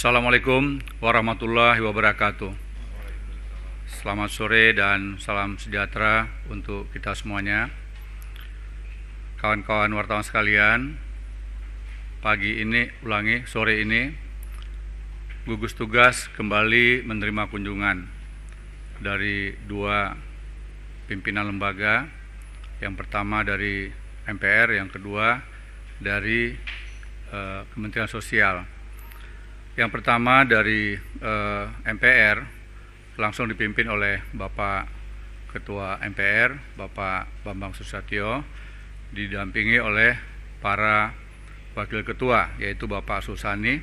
Assalamualaikum warahmatullahi wabarakatuh. Selamat sore dan salam sejahtera untuk kita semuanya. Kawan-kawan wartawan sekalian, pagi ini ulangi sore ini gugus tugas kembali menerima kunjungan dari dua pimpinan lembaga. Yang pertama dari MPR, yang kedua dari eh, Kementerian Sosial yang pertama dari eh, MPR langsung dipimpin oleh Bapak Ketua MPR, Bapak Bambang Susatyo, didampingi oleh para Wakil Ketua, yaitu Bapak Susani,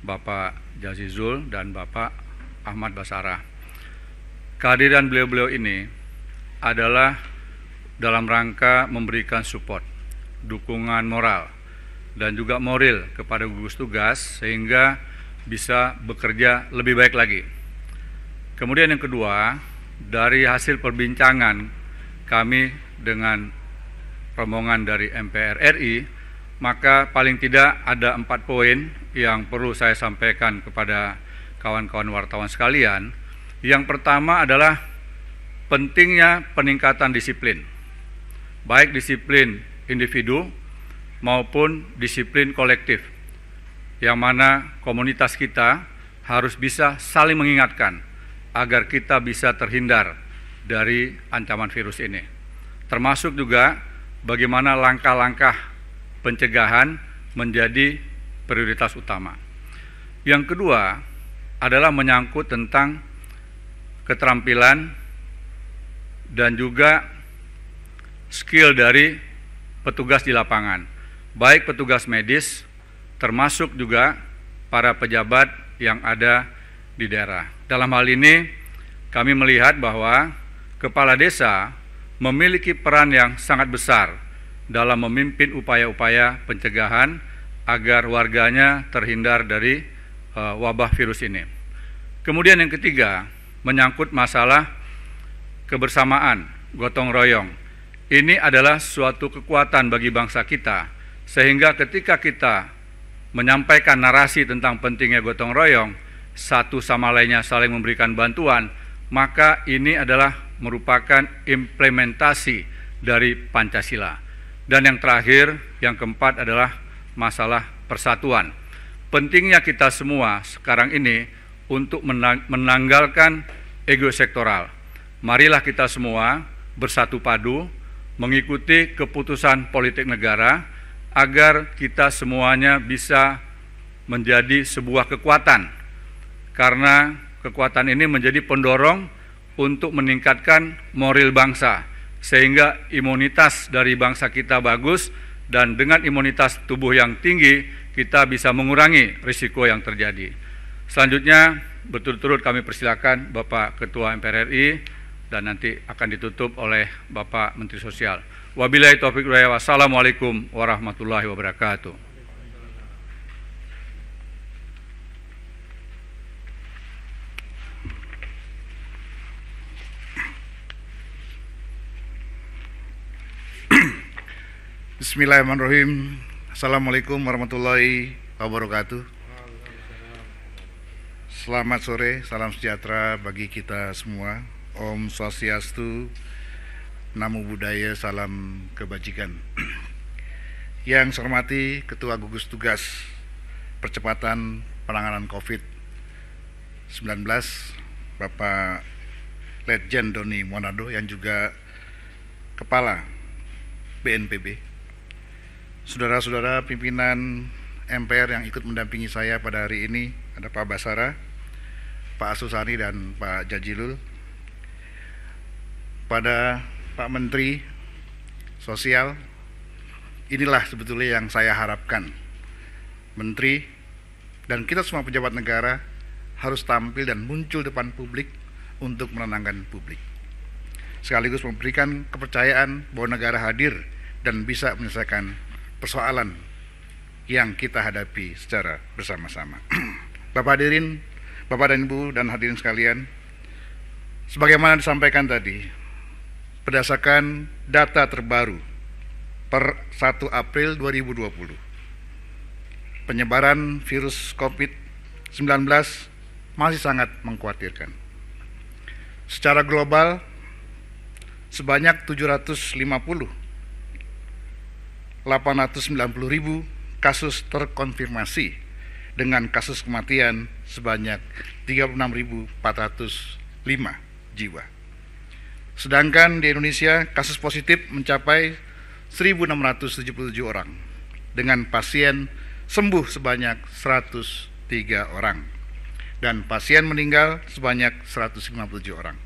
Bapak Jazizul, dan Bapak Ahmad Basara. Kehadiran beliau-beliau ini adalah dalam rangka memberikan support, dukungan moral, dan juga moral kepada gugus tugas sehingga bisa bekerja lebih baik lagi. Kemudian yang kedua, dari hasil perbincangan kami dengan rombongan dari MPR RI, maka paling tidak ada empat poin yang perlu saya sampaikan kepada kawan-kawan wartawan sekalian. Yang pertama adalah pentingnya peningkatan disiplin, baik disiplin individu maupun disiplin kolektif yang mana komunitas kita harus bisa saling mengingatkan agar kita bisa terhindar dari ancaman virus ini. Termasuk juga bagaimana langkah-langkah pencegahan menjadi prioritas utama. Yang kedua adalah menyangkut tentang keterampilan dan juga skill dari petugas di lapangan, baik petugas medis termasuk juga para pejabat yang ada di daerah. Dalam hal ini, kami melihat bahwa kepala desa memiliki peran yang sangat besar dalam memimpin upaya-upaya pencegahan agar warganya terhindar dari uh, wabah virus ini. Kemudian yang ketiga, menyangkut masalah kebersamaan, gotong royong. Ini adalah suatu kekuatan bagi bangsa kita sehingga ketika kita menyampaikan narasi tentang pentingnya gotong royong, satu sama lainnya saling memberikan bantuan, maka ini adalah merupakan implementasi dari Pancasila. Dan yang terakhir, yang keempat adalah masalah persatuan. Pentingnya kita semua sekarang ini untuk menanggalkan ego sektoral. Marilah kita semua bersatu padu, mengikuti keputusan politik negara, agar kita semuanya bisa menjadi sebuah kekuatan, karena kekuatan ini menjadi pendorong untuk meningkatkan moral bangsa, sehingga imunitas dari bangsa kita bagus, dan dengan imunitas tubuh yang tinggi, kita bisa mengurangi risiko yang terjadi. Selanjutnya, berturut-turut kami persilakan Bapak Ketua MPR RI dan nanti akan ditutup oleh Bapak Menteri Sosial. Wabillahi taufik wa Wassalamualaikum warahmatullahi wabarakatuh. Bismillahirrahmanirrahim. Assalamualaikum warahmatullahi wabarakatuh. Selamat sore, salam sejahtera bagi kita semua. Om Swastiastu, Namo Buddhaya, salam kebajikan. Yang saya hormati Ketua Gugus Tugas Percepatan Penanganan COVID-19, Bapak legend Doni Monado yang juga Kepala BNPB. Saudara-saudara pimpinan MPR yang ikut mendampingi saya pada hari ini, ada Pak Basara, Pak Asusani, dan Pak Jajilul. Pada Pak Menteri Sosial, inilah sebetulnya yang saya harapkan. Menteri dan kita semua pejabat negara harus tampil dan muncul depan publik untuk menenangkan publik. Sekaligus memberikan kepercayaan bahwa negara hadir dan bisa menyelesaikan persoalan yang kita hadapi secara bersama-sama. Bapak hadirin, Bapak dan Ibu dan hadirin sekalian, sebagaimana disampaikan tadi, berdasarkan data terbaru per 1 April 2020. Penyebaran virus COVID-19 masih sangat mengkhawatirkan. Secara global, sebanyak 750 890 ribu kasus terkonfirmasi dengan kasus kematian sebanyak 36.405 jiwa. Sedangkan di Indonesia kasus positif mencapai 1.677 orang dengan pasien sembuh sebanyak 103 orang dan pasien meninggal sebanyak 157 orang.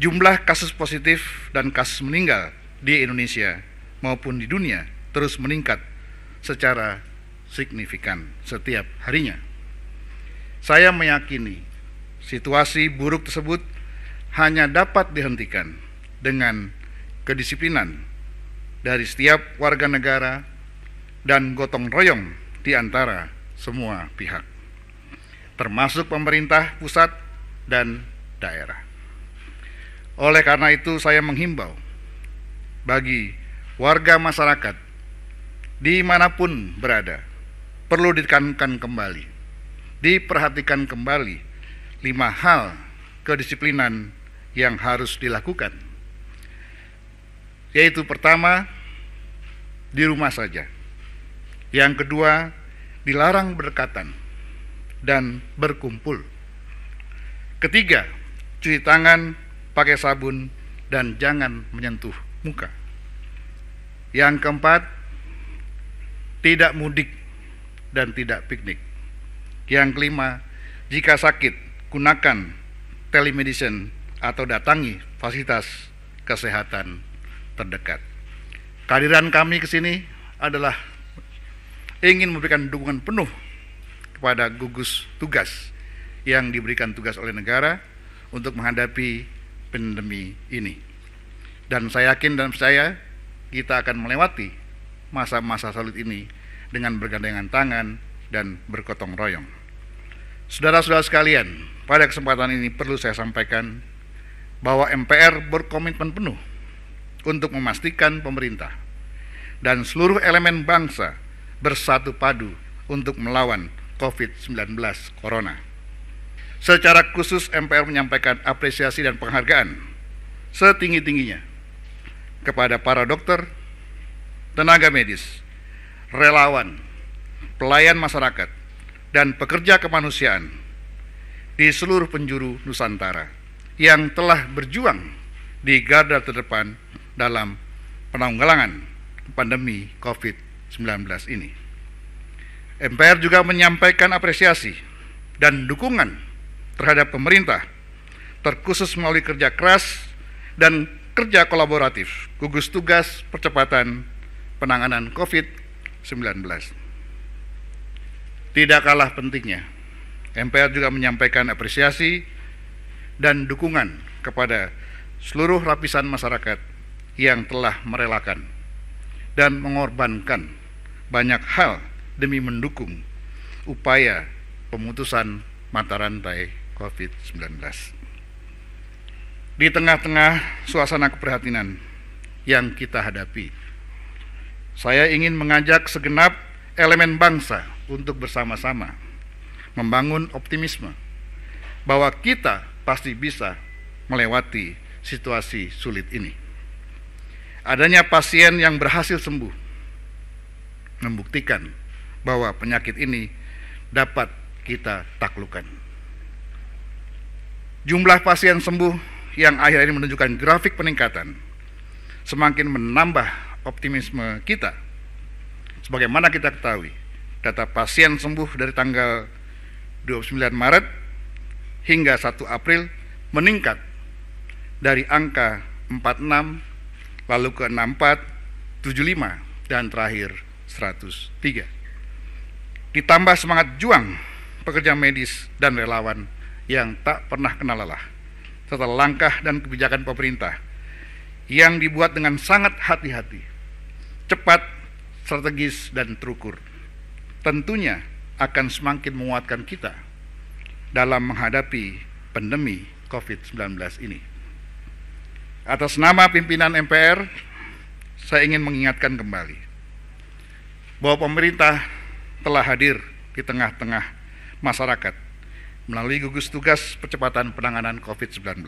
Jumlah kasus positif dan kasus meninggal di Indonesia maupun di dunia terus meningkat secara signifikan setiap harinya. Saya meyakini situasi buruk tersebut hanya dapat dihentikan dengan kedisiplinan dari setiap warga negara dan gotong royong di antara semua pihak, termasuk pemerintah pusat dan daerah. Oleh karena itu, saya menghimbau bagi warga masyarakat dimanapun berada, perlu ditekankan kembali, diperhatikan kembali lima hal kedisiplinan yang harus dilakukan. Yaitu pertama, di rumah saja. Yang kedua, dilarang berdekatan dan berkumpul. Ketiga, cuci tangan pakai sabun dan jangan menyentuh muka. Yang keempat, tidak mudik dan tidak piknik. Yang kelima, jika sakit, gunakan telemedicine atau datangi fasilitas kesehatan terdekat. Kehadiran kami ke sini adalah ingin memberikan dukungan penuh kepada gugus tugas yang diberikan tugas oleh negara untuk menghadapi pandemi ini. Dan saya yakin dan percaya kita akan melewati masa-masa salut ini dengan bergandengan tangan dan bergotong royong. Saudara-saudara sekalian, pada kesempatan ini perlu saya sampaikan bahwa MPR berkomitmen penuh untuk memastikan pemerintah dan seluruh elemen bangsa bersatu padu untuk melawan COVID-19 Corona. Secara khusus MPR menyampaikan apresiasi dan penghargaan setinggi-tingginya kepada para dokter, tenaga medis, relawan, pelayan masyarakat, dan pekerja kemanusiaan di seluruh penjuru Nusantara yang telah berjuang di garda terdepan dalam penanggulangan pandemi COVID-19 ini. MPR juga menyampaikan apresiasi dan dukungan terhadap pemerintah, terkhusus melalui kerja keras dan kerja kolaboratif, gugus tugas percepatan penanganan COVID-19. Tidak kalah pentingnya, MPR juga menyampaikan apresiasi dan dukungan kepada seluruh lapisan masyarakat yang telah merelakan dan mengorbankan banyak hal demi mendukung upaya pemutusan mata rantai COVID-19. Di tengah-tengah suasana keprihatinan yang kita hadapi, saya ingin mengajak segenap elemen bangsa untuk bersama-sama membangun optimisme bahwa kita pasti bisa melewati situasi sulit ini. Adanya pasien yang berhasil sembuh membuktikan bahwa penyakit ini dapat kita taklukan. Jumlah pasien sembuh yang akhir ini menunjukkan grafik peningkatan semakin menambah optimisme kita. Sebagaimana kita ketahui, data pasien sembuh dari tanggal 29 Maret hingga 1 April meningkat dari angka 46 lalu ke 64, 75 dan terakhir 103. Ditambah semangat juang pekerja medis dan relawan yang tak pernah kenal lelah serta langkah dan kebijakan pemerintah yang dibuat dengan sangat hati-hati, cepat, strategis dan terukur. Tentunya akan semakin menguatkan kita dalam menghadapi pandemi COVID-19 ini. Atas nama pimpinan MPR, saya ingin mengingatkan kembali bahwa pemerintah telah hadir di tengah-tengah masyarakat melalui gugus tugas percepatan penanganan COVID-19.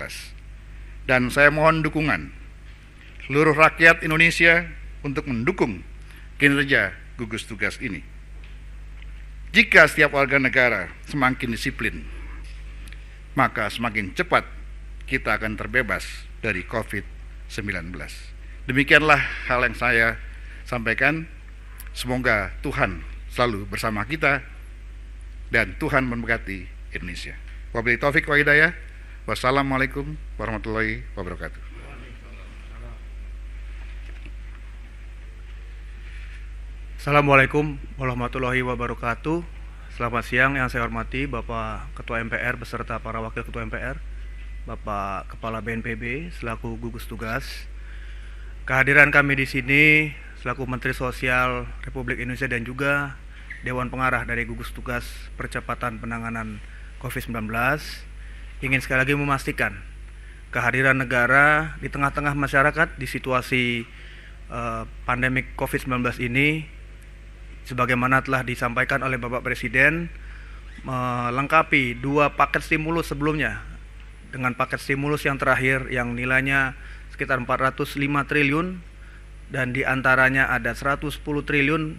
Dan saya mohon dukungan seluruh rakyat Indonesia untuk mendukung kinerja gugus tugas ini. Jika setiap warga negara semakin disiplin, maka semakin cepat kita akan terbebas dari COVID-19. Demikianlah hal yang saya sampaikan. Semoga Tuhan selalu bersama kita dan Tuhan memberkati Indonesia. Wabillahi taufik wa hidayah. Wassalamualaikum warahmatullahi wabarakatuh. Assalamualaikum warahmatullahi wabarakatuh. Selamat siang yang saya hormati Bapak Ketua MPR beserta para Wakil Ketua MPR, Bapak Kepala BNPB selaku gugus tugas. Kehadiran kami di sini selaku Menteri Sosial Republik Indonesia dan juga Dewan Pengarah dari gugus tugas percepatan penanganan COVID-19 ingin sekali lagi memastikan kehadiran negara di tengah-tengah masyarakat di situasi eh, pandemik COVID-19 ini sebagaimana telah disampaikan oleh Bapak Presiden melengkapi dua paket stimulus sebelumnya dengan paket stimulus yang terakhir yang nilainya sekitar 405 triliun dan diantaranya ada 110 triliun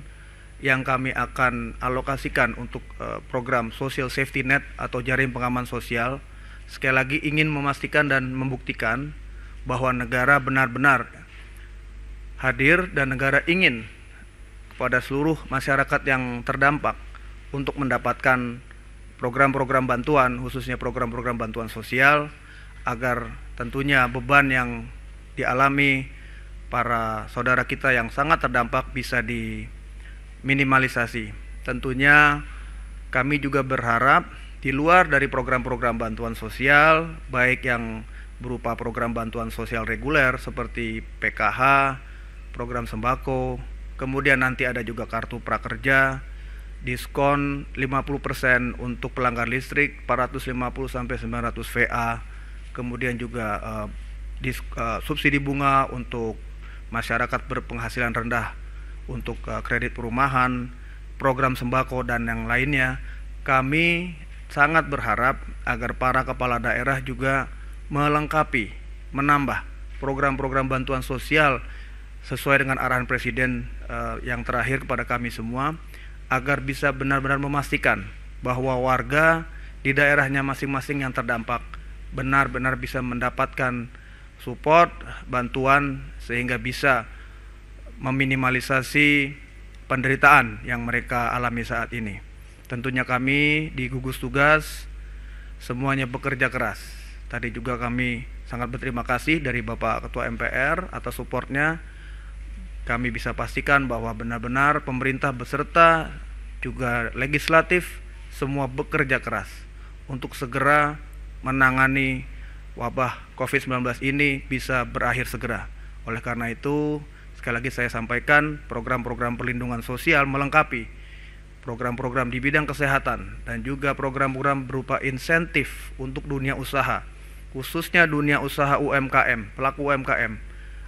yang kami akan alokasikan untuk eh, program social safety net atau jaring pengaman sosial sekali lagi ingin memastikan dan membuktikan bahwa negara benar-benar hadir dan negara ingin kepada seluruh masyarakat yang terdampak untuk mendapatkan program-program bantuan, khususnya program-program bantuan sosial, agar tentunya beban yang dialami para saudara kita yang sangat terdampak bisa diminimalisasi. Tentunya kami juga berharap di luar dari program-program bantuan sosial, baik yang berupa program bantuan sosial reguler seperti PKH, program sembako, Kemudian nanti ada juga kartu prakerja, diskon 50% untuk pelanggan listrik 450 sampai 900 VA. Kemudian juga uh, eh, dis, uh, eh, subsidi bunga untuk masyarakat berpenghasilan rendah untuk uh, kredit perumahan, program sembako dan yang lainnya. Kami sangat berharap agar para kepala daerah juga melengkapi, menambah program-program bantuan sosial sesuai dengan arahan Presiden uh, yang terakhir kepada kami semua agar bisa benar-benar memastikan bahwa warga di daerahnya masing-masing yang terdampak benar-benar bisa mendapatkan support, bantuan sehingga bisa meminimalisasi penderitaan yang mereka alami saat ini. Tentunya kami di gugus tugas semuanya bekerja keras. Tadi juga kami sangat berterima kasih dari Bapak Ketua MPR atas supportnya kami bisa pastikan bahwa benar-benar pemerintah beserta juga legislatif semua bekerja keras untuk segera menangani wabah COVID-19 ini bisa berakhir segera. Oleh karena itu, sekali lagi saya sampaikan program-program perlindungan sosial melengkapi program-program di bidang kesehatan dan juga program-program berupa insentif untuk dunia usaha, khususnya dunia usaha UMKM, pelaku UMKM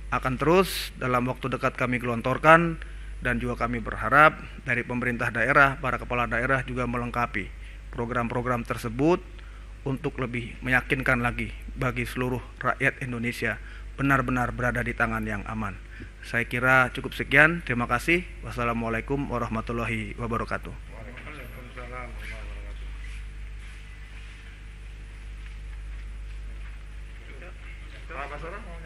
akan terus dalam waktu dekat kami gelontorkan dan juga kami berharap dari pemerintah daerah, para kepala daerah juga melengkapi program-program tersebut untuk lebih meyakinkan lagi bagi seluruh rakyat Indonesia benar-benar berada di tangan yang aman. Saya kira cukup sekian. Terima kasih. Wassalamualaikum warahmatullahi wabarakatuh.